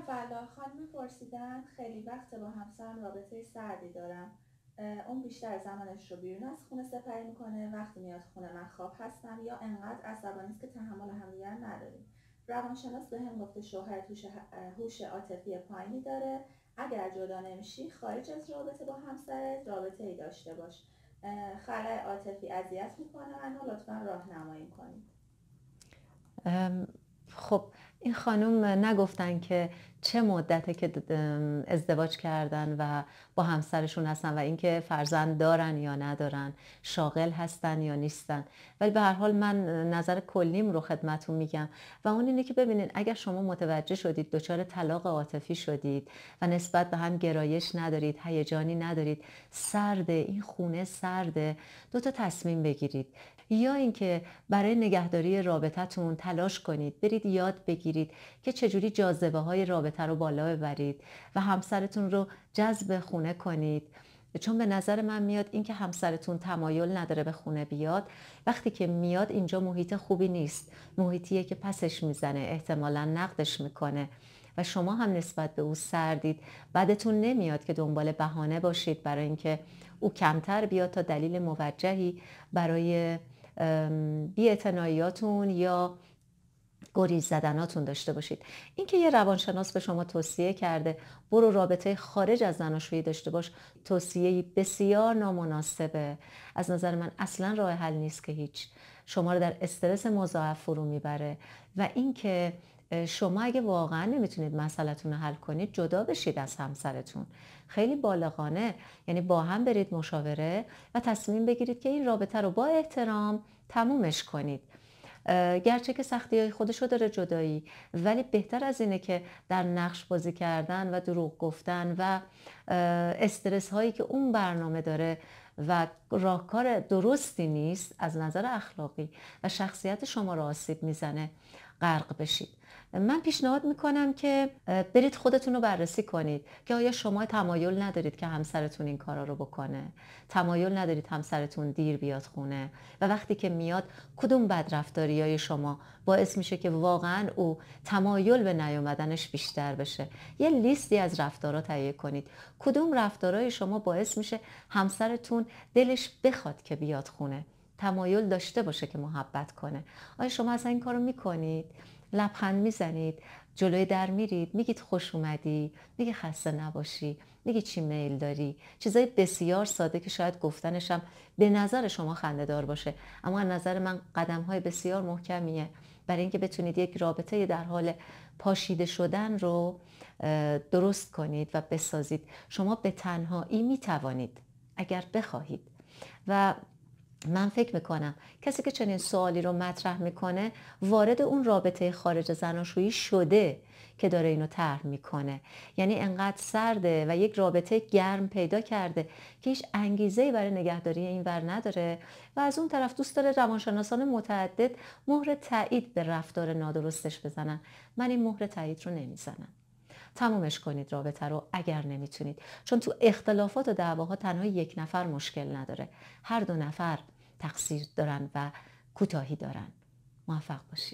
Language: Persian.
بلا خانم پرسیدن خیلی وقت با همسرم رابطه سردی دارم اون بیشتر زمانش رو بیرون از خونه سپری میکنه وقتی میاد خونه من خواب هستم یا انقدر عصبانی است که تحمل همدیگر نداریم روانشناس به هم گفته شوهر هوش عاطفی پایینی داره اگر جدا نمیشی خارج از رابطه با همسر رابطه ای داشته باش خلع عاطفی اذیت میکنه منو لطفا راهنمایی کنید خب این خانم نگفتن که چه مدته که ازدواج کردن و با همسرشون هستن و اینکه فرزند دارن یا ندارن شاغل هستن یا نیستن ولی به هر حال من نظر کلیم رو خدمتون میگم و اون اینه که ببینین اگر شما متوجه شدید دچار طلاق عاطفی شدید و نسبت به هم گرایش ندارید هیجانی ندارید سرده این خونه سرده دو تا تصمیم بگیرید یا اینکه برای نگهداری رابطتون تلاش کنید برید یاد بگیرید که چجوری جاذبه های رابطه رو بالا ببرید و همسرتون رو جذب خونه کنید چون به نظر من میاد اینکه همسرتون تمایل نداره به خونه بیاد وقتی که میاد اینجا محیط خوبی نیست محیطیه که پسش میزنه احتمالا نقدش میکنه و شما هم نسبت به او سردید بعدتون نمیاد که دنبال بهانه باشید برای اینکه او کمتر بیاد تا دلیل موجهی برای بیعتناییاتون یا گریز زدناتون داشته باشید اینکه یه روانشناس به شما توصیه کرده برو رابطه خارج از زناشویی داشته باش توصیه بسیار نامناسبه از نظر من اصلا راه حل نیست که هیچ شما رو در استرس مضاعف فرو میبره و اینکه شما اگه واقعا نمیتونید مسئلهتون رو حل کنید جدا بشید از همسرتون خیلی بالغانه یعنی با هم برید مشاوره و تصمیم بگیرید که این رابطه رو با احترام تمومش کنید گرچه که سختی های خودشو داره جدایی ولی بهتر از اینه که در نقش بازی کردن و دروغ گفتن و استرس هایی که اون برنامه داره و راهکار درستی نیست از نظر اخلاقی و شخصیت شما را آسیب میزنه غرق بشید من پیشنهاد میکنم که برید خودتون رو بررسی کنید که آیا شما تمایل ندارید که همسرتون این کارا رو بکنه تمایل ندارید همسرتون دیر بیاد خونه و وقتی که میاد کدوم بدرفتاری های شما باعث میشه که واقعا او تمایل به نیامدنش بیشتر بشه یه لیستی از رفتارها تهیه کنید کدوم رفتارهای شما باعث میشه همسرتون دلش بخواد که بیاد خونه تمایل داشته باشه که محبت کنه آیا شما از این کارو میکنید لبخند میزنید جلوی در میرید میگید خوش اومدی میگی خسته نباشی میگی چی میل داری چیزای بسیار ساده که شاید گفتنش هم به نظر شما خنده دار باشه اما از نظر من قدم های بسیار محکمیه برای اینکه بتونید یک رابطه در حال پاشیده شدن رو درست کنید و بسازید شما به تنهایی میتوانید اگر بخواهید و من فکر میکنم کسی که چنین سوالی رو مطرح میکنه وارد اون رابطه خارج زناشویی شده که داره اینو طرح میکنه یعنی انقدر سرده و یک رابطه گرم پیدا کرده که هیچ انگیزه برای نگهداری این ور نداره و از اون طرف دوست داره روانشناسان متعدد مهر تایید به رفتار نادرستش بزنن من این مهر تایید رو نمیزنم تمومش کنید رابطه رو اگر نمیتونید چون تو اختلافات و دعواها تنها یک نفر مشکل نداره هر دو نفر تقصیر دارن و کوتاهی دارن موفق باشید